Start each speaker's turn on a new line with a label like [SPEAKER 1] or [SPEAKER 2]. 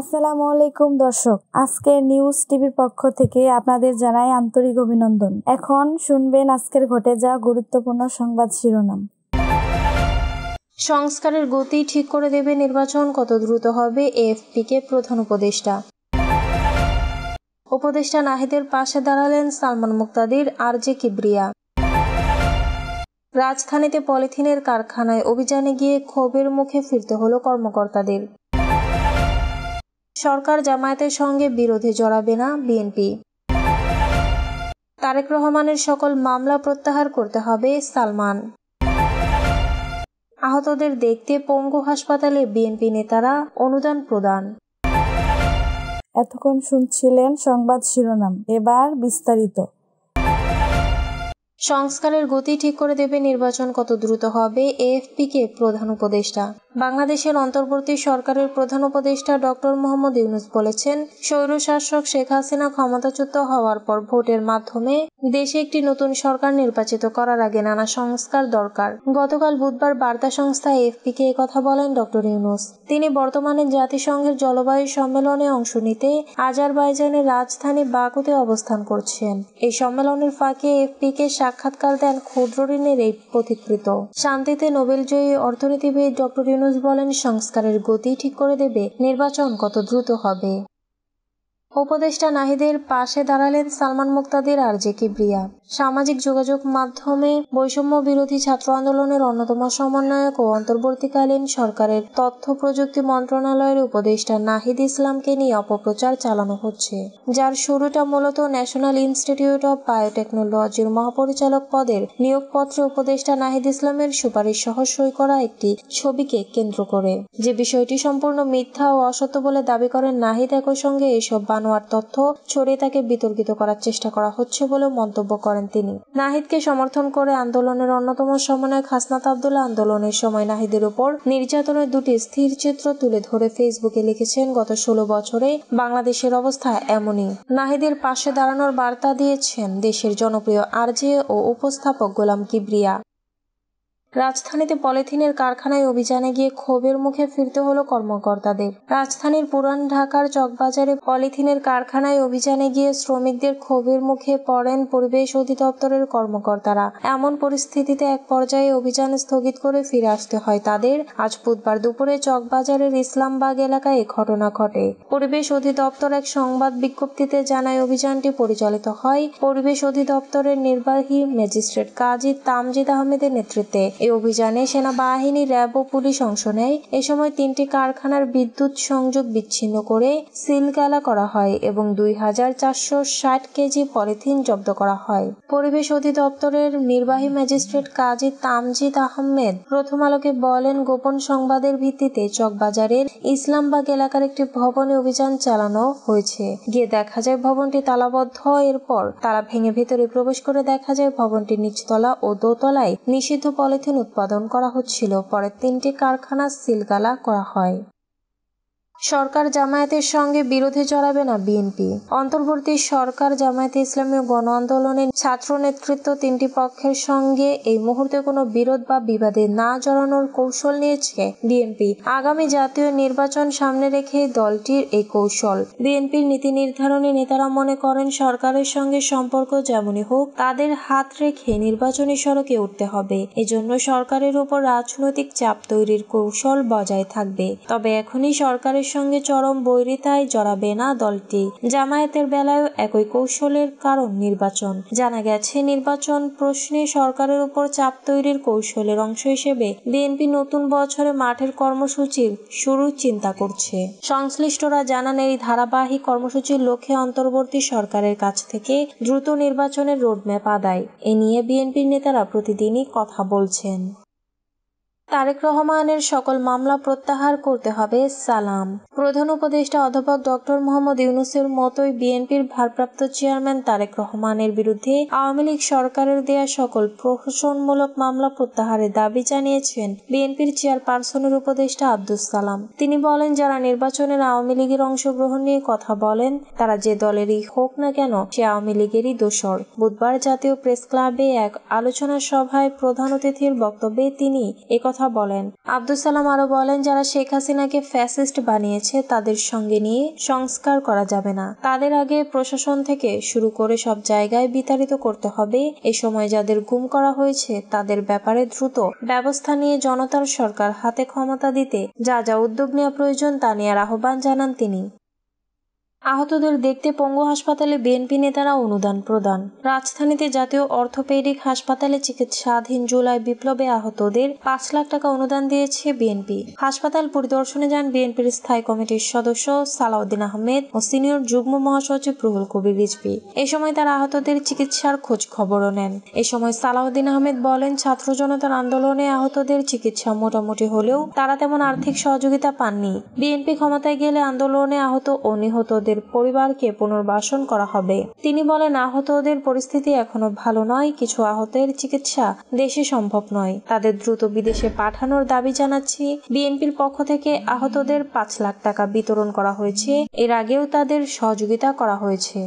[SPEAKER 1] আসসালামু আলাইকুম দর্শক আজকের নিউজ টিভির পক্ষ থেকে আপনাদের জানাই আন্তরিক অভিনন্দন এখন শুনবেন আজকের ঘটে যাওয়া গুরুত্বপূর্ণ সংবাদ শিরোনাম সংস্কারের গতি ঠিক করে দেবে নির্বাচন কত দ্রুত হবে কে প্রধান উপদেষ্টা উপদেষ্টা নাহিদের পাশে দাঁড়ালেন সালমান মুক্তাদির জে কিবরিয়া রাজধানীতে পলিথিনের কারখানায় অভিযানে গিয়ে ক্ষোভের মুখে ফিরতে হলো কর্মকর্তাদের সরকার জামায়াতের সঙ্গে বিরোধে জড়াবে না বিএনপি তারেক রহমানের সকল মামলা প্রত্যাহার করতে হবে সালমান আহতদের দেখতে পঙ্গু হাসপাতালে বিএনপি নেতারা অনুদান প্রদান এতক্ষণ শুনছিলেন সংবাদ শিরোনাম এবার বিস্তারিত সংস্কারের গতি ঠিক করে দেবে নির্বাচন কত দ্রুত হবে এএফপিকে প্রধান উপদেষ্টা বাংলাদেশের অন্তর্বর্তী সরকারের প্রধান উপদেষ্টা ডক্টর মোহাম্মদ ইউনুস বলেছেন স্বৈরশাসক শেখ হাসিনা ক্ষমতাচ্যুত হওয়ার পর ভোটের মাধ্যমে দেশে একটি নতুন সরকার নির্বাচিত করার আগে নানা সংস্কার দরকার গতকাল বুধবার বার্তা সংস্থা এফপি কে কথা বলেন ডক্টর ইউনুস তিনি বর্তমানে জাতিসংঘের জলবায়ু সম্মেলনে অংশ নিতে আজারবাইজানের রাজধানী বাকুতে অবস্থান করছেন এই সম্মেলনের ফাঁকে এফপি কে সাক্ষাৎকার দেন ক্ষুদ্র ঋণের এই পথিকৃত শান্তিতে নোবেলজয়ী অর্থনীতিবিদ ডক্টর ইউনুস বলেন সংস্কারের গতি ঠিক করে দেবে নির্বাচন কত দ্রুত হবে উপদেষ্টা নাহিদের পাশে দাঁড়ালেন সালমান মুক্তাদের আর জে কিবরিয়া সামাজিক যোগাযোগ মাধ্যমে বৈষম্য বিরোধী ছাত্র আন্দোলনের অন্যতম সমন্বয়ক ও অন্তর্বর্তীকালীন সরকারের তথ্য প্রযুক্তি মন্ত্রণালয়ের উপদেষ্টা নাহিদ ইসলামকে নিয়ে অপপ্রচার চালানো হচ্ছে যার শুরুটা মূলত ন্যাশনাল ইনস্টিটিউট অব বায়োটেকনোলজির মহাপরিচালক পদের নিয়োগপত্রে উপদেষ্টা নাহিদ ইসলামের সুপারিশ সহ সই করা একটি ছবিকে কেন্দ্র করে যে বিষয়টি সম্পূর্ণ মিথ্যা ও অসত্য বলে দাবি করেন নাহিদ একই সঙ্গে এসব বান আনোয়ার তথ্য ছড়িয়ে তাকে বিতর্কিত করার চেষ্টা করা হচ্ছে বলে মন্তব্য করেন তিনি নাহিদকে সমর্থন করে আন্দোলনের অন্যতম সমন্বয়ক হাসনাত আবদুল্লাহ আন্দোলনের সময় নাহিদের উপর নির্যাতনের দুটি স্থির চিত্র তুলে ধরে ফেসবুকে লিখেছেন গত ষোলো বছরে বাংলাদেশের অবস্থা এমনই নাহিদের পাশে দাঁড়ানোর বার্তা দিয়েছেন দেশের জনপ্রিয় আরজে ও উপস্থাপক গোলাম কিবরিয়া রাজধানীতে পলিথিনের কারখানায় অভিযানে গিয়ে ক্ষোভের মুখে ফিরতে হলো কর্মকর্তাদের রাজধানীর পুরান ঢাকার চকবাজারে পলিথিনের কারখানায় অভিযানে গিয়ে শ্রমিকদের ক্ষোভের মুখে পড়েন পরিবেশ অধিদপ্তরের কর্মকর্তারা এমন পরিস্থিতিতে এক পর্যায়ে অভিযান স্থগিত করে ফিরে আসতে হয় তাদের আজ বুধবার দুপুরে চকবাজারের ইসলামবাগ এলাকায় এ ঘটনা ঘটে পরিবেশ অধিদপ্তর এক সংবাদ বিজ্ঞপ্তিতে জানায় অভিযানটি পরিচালিত হয় পরিবেশ অধিদপ্তরের নির্বাহী ম্যাজিস্ট্রেট কাজী তামজিদ আহমেদের নেতৃত্বে এ অভিযানে সেনাবাহিনী র্যাব ও পুলিশ অংশ নেয় এ সময় তিনটি কারখানার বিদ্যুৎ সংযোগ বিচ্ছিন্ন করে সিলগালা করা হয় এবং দুই হাজার চারশো ষাট কেজি পলিথিন জব্দ করা হয় পরিবেশ অধিদপ্তরের নির্বাহী ম্যাজিস্ট্রেট কাজী তামজিদ আহমেদ প্রথম আলোকে বলেন গোপন সংবাদের ভিত্তিতে চকবাজারের ইসলামবাগ এলাকার একটি ভবনে অভিযান চালানো হয়েছে গিয়ে দেখা যায় ভবনটি তালাবদ্ধ এরপর তালা ভেঙে ভেতরে প্রবেশ করে দেখা যায় ভবনটির নিচতলা ও দোতলায় নিষিদ্ধ পলিথিন মিথেন উৎপাদন করা হচ্ছিল পরে তিনটি কারখানা সিলগালা করা হয় সরকার জামায়াতের সঙ্গে বিরোধে জড়াবে না বিএনপি অন্তর্বর্তী সরকার জামায়াতে ইসলামী গণ আন্দোলনের ছাত্র নেতৃত্ব তিনটি পক্ষের সঙ্গে এই মুহূর্তে কোনো বিরোধ বা বিবাদে না জড়ানোর কৌশল নিয়েছে বিএনপি আগামী জাতীয় নির্বাচন সামনে রেখে দলটির এই কৌশল বিএনপির নীতি নির্ধারণী নেতারা মনে করেন সরকারের সঙ্গে সম্পর্ক যেমনই হোক তাদের হাত রেখে নির্বাচনী সড়কে উঠতে হবে এজন্য সরকারের উপর রাজনৈতিক চাপ তৈরির কৌশল বজায় থাকবে তবে এখনই সরকারের জামায়াতের সঙ্গে চরম বৈরিতায় জড়াবে না দলটি জামায়াতের বেলায় একই কৌশলের কারণ নির্বাচন জানা গেছে নির্বাচন প্রশ্নে সরকারের উপর চাপ তৈরির কৌশলের অংশ হিসেবে বিএনপি নতুন বছরে মাঠের কর্মসূচির শুরু চিন্তা করছে সংশ্লিষ্টরা জানান এই ধারাবাহিক কর্মসূচির লক্ষ্যে অন্তর্বর্তী সরকারের কাছ থেকে দ্রুত নির্বাচনের রোডম্যাপ আদায় এ নিয়ে বিএনপির নেতারা প্রতিদিনই কথা বলছেন তারেক রহমানের সকল মামলা প্রত্যাহার করতে হবে সালাম প্রধান উপদেষ্টা অধ্যাপক ডক্টর মোহাম্মদ ইউনুসের মতোই বিএনপির ভারপ্রাপ্ত চেয়ারম্যান তারেক রহমানের বিরুদ্ধে আওয়ামী লীগ সরকারের দেয়া সকল প্রহসনমূলক মামলা প্রত্যাহারের দাবি জানিয়েছেন বিএনপির চেয়ারপারসনের উপদেষ্টা আব্দুস সালাম তিনি বলেন যারা নির্বাচনের আওয়ামী লীগের অংশগ্রহণ নিয়ে কথা বলেন তারা যে দলেরই হোক না কেন সে আওয়ামী লীগেরই দোষর বুধবার জাতীয় প্রেস ক্লাবে এক আলোচনা সভায় প্রধান অতিথির বক্তব্যে তিনি একথা কথা বলেন আব্দুল সালাম আরো বলেন যারা শেখ হাসিনাকে ফ্যাসিস্ট বানিয়েছে তাদের সঙ্গে নিয়ে সংস্কার করা যাবে না তাদের আগে প্রশাসন থেকে শুরু করে সব জায়গায় বিতাড়িত করতে হবে এ সময় যাদের গুম করা হয়েছে তাদের ব্যাপারে দ্রুত ব্যবস্থা নিয়ে জনতার সরকার হাতে ক্ষমতা দিতে যা যা উদ্যোগ নেওয়া প্রয়োজন তা নেওয়ার আহ্বান জানান তিনি আহতদের দেখতে পঙ্গু হাসপাতালে বিএনপি নেতারা অনুদান প্রদান রাজধানীতে জাতীয় অর্থোপেডিক হাসপাতালে চিকিৎসাধীন জুলাই বিপ্লবে আহতদের পাঁচ লাখ টাকা অনুদান দিয়েছে বিএনপি হাসপাতাল পরিদর্শনে যান বিএনপির স্থায়ী কমিটির সদস্য সালাউদ্দিন আহমেদ ও সিনিয়র যুগ্ম মহাসচিব রুহুল কবির রিজভি এ সময় তারা আহতদের চিকিৎসার খোঁজ খবরও নেন এ সময় সালাউদ্দিন আহমেদ বলেন ছাত্র জনতার আন্দোলনে আহতদের চিকিৎসা মোটামুটি হলেও তারা তেমন আর্থিক সহযোগিতা পাননি বিএনপি ক্ষমতায় গেলে আন্দোলনে আহত ও নিহতদের তাদের পরিবারকে পুনর্বাসন করা হবে তিনি বলেন আহতদের পরিস্থিতি এখনো ভালো নয় কিছু আহতের চিকিৎসা দেশে সম্ভব নয় তাদের দ্রুত বিদেশে পাঠানোর দাবি জানাচ্ছি বিএনপির পক্ষ থেকে আহতদের পাঁচ লাখ টাকা বিতরণ করা হয়েছে এর আগেও তাদের সহযোগিতা করা হয়েছে